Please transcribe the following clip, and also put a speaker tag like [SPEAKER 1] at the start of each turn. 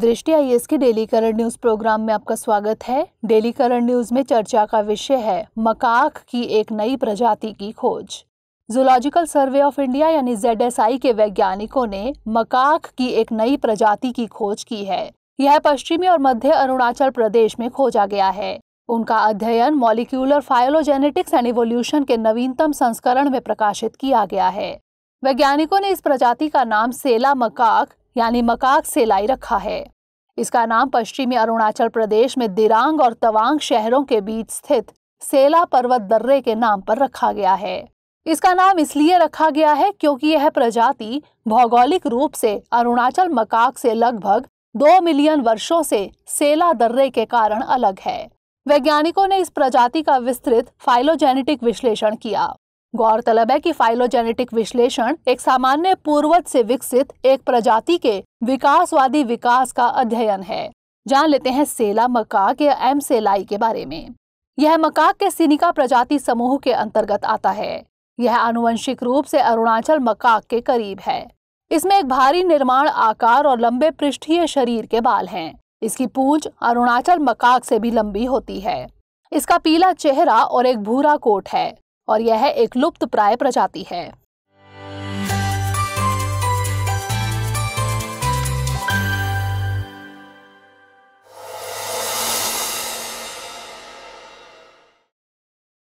[SPEAKER 1] दृष्टि I S की daily current news program में आपका स्वागत है डेली करंट न्यूज में चर्चा का विषय है मकाक की एक नई प्रजाति की खोज जूलॉजिकल सर्वे ऑफ इंडिया यानी जेड के वैज्ञानिकों ने मकाक की एक नई प्रजाति की खोज की है यह पश्चिमी और मध्य अरुणाचल प्रदेश में खोजा गया है उनका अध्ययन मॉलिक्यूलर फाइलोजेनेटिक्स एंड इवोल्यूशन के नवीनतम संस्करण में प्रकाशित किया गया है वैज्ञानिकों ने इस प्रजाति का नाम सेला मकाक यानी मकाक से लाई रखा है इसका नाम पश्चिमी अरुणाचल प्रदेश में दिरांग और तवांग शहरों के बीच स्थित सेला पर्वत दर्रे के नाम पर रखा गया है इसका नाम इसलिए रखा गया है क्योंकि यह प्रजाति भौगोलिक रूप से अरुणाचल मकाक से लगभग दो मिलियन वर्षों से सेला दर्रे के कारण अलग है वैज्ञानिकों ने इस प्रजाति का विस्तृत फाइलोजेनेटिक विश्लेषण किया गौरतलब है कि फाइलोजेनेटिक विश्लेषण एक सामान्य पूर्वज से विकसित एक प्रजाति के विकासवादी विकास का अध्ययन है जान लेते हैं सेला मकाक या एम सेलाई के बारे में यह मकाक के सिनिका प्रजाति समूह के अंतर्गत आता है यह आनुवंशिक रूप से अरुणाचल मकाक के करीब है इसमें एक भारी निर्माण आकार और लंबे पृष्ठीय शरीर के बाल हैं इसकी पूंछ अरुणाचल मकाक से भी लंबी होती है इसका पीला चेहरा और एक भूरा कोट है और यह एक लुप्त प्राय प्रजाति है